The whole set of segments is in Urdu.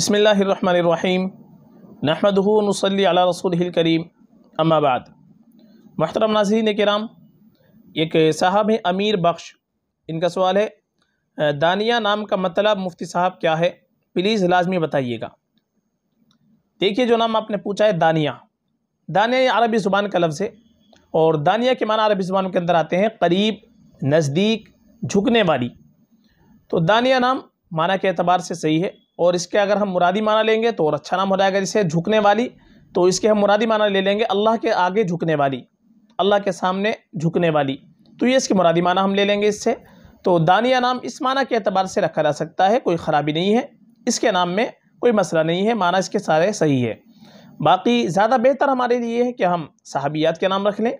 بسم اللہ الرحمن الرحیم نحمده نصلی علی رسول الکریم اما بعد محترم ناظرین کرام ایک صاحب ہیں امیر بخش ان کا سوال ہے دانیہ نام کا مطلب مفتی صاحب کیا ہے پلیز لازمی بتائیے گا دیکھیے جو نام آپ نے پوچھا ہے دانیہ دانیہ یہ عربی زبان کا لفظ ہے اور دانیہ کے معنی عربی زبان کے اندر آتے ہیں قریب نزدیک جھکنے والی تو دانیہ نام معنی کے اعتبار سے صحیح ہے اور اس کے اگر ہم مرادی معنی لیں گے تو اور اچھا نام ہو جائے گا جسے جھکنے والی تو اس کے ہم مرادی معنی لے لیں گے اللہ کے آگے جھکنے والی اللہ کے سامنے جھکنے والی تو یہ اس کے مرادی معنی ہم لے لیں گے اس سے تو دانیہ نام اس معنی کے اعتبار سے رکھا جا سکتا ہے کوئی خرابی نہیں ہے اس کے نام میں کوئی مسئلہ نہیں ہے معنی اس کے سارے صحیح ہے باقی زیادہ بہتر ہمارے لیے ہے کہ ہم صحابیات کے نام رکھ لیں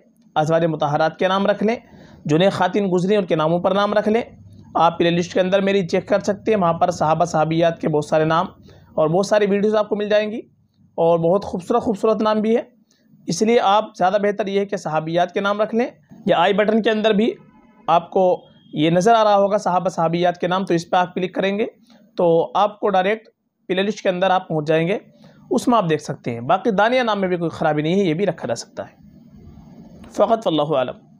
ازوار متحرات کے نام رکھ لیں جنہیں خواتین گزریں ان کے ناموں پر نام رکھ لیں آپ پلے لسٹ کے اندر میری چیک کر سکتے ہیں وہاں پر صحابہ صحابیات کے بہت سارے نام اور بہت سارے ویڈیوز آپ کو مل جائیں گی اور بہت خوبصورت خوبصورت نام بھی ہے اس لیے آپ زیادہ بہتر یہ ہے کہ صحابیات کے نام رکھ لیں یا آئی بٹن کے اندر بھی آپ کو یہ نظر آ رہا ہوگا صحابہ صحابیات کے نام تو اس پہ آپ کلک کریں گے تو آپ کو ڈائریکٹ پلے لسٹ کے اندر آپ پہنچ جائیں گے اس میں آپ دیکھ سکتے ہیں باقی دانیہ نام میں بھی کوئی خرابی نہیں ہے یہ بھی رکھا جا سکتا ہے فقط واللہ اللہ عالم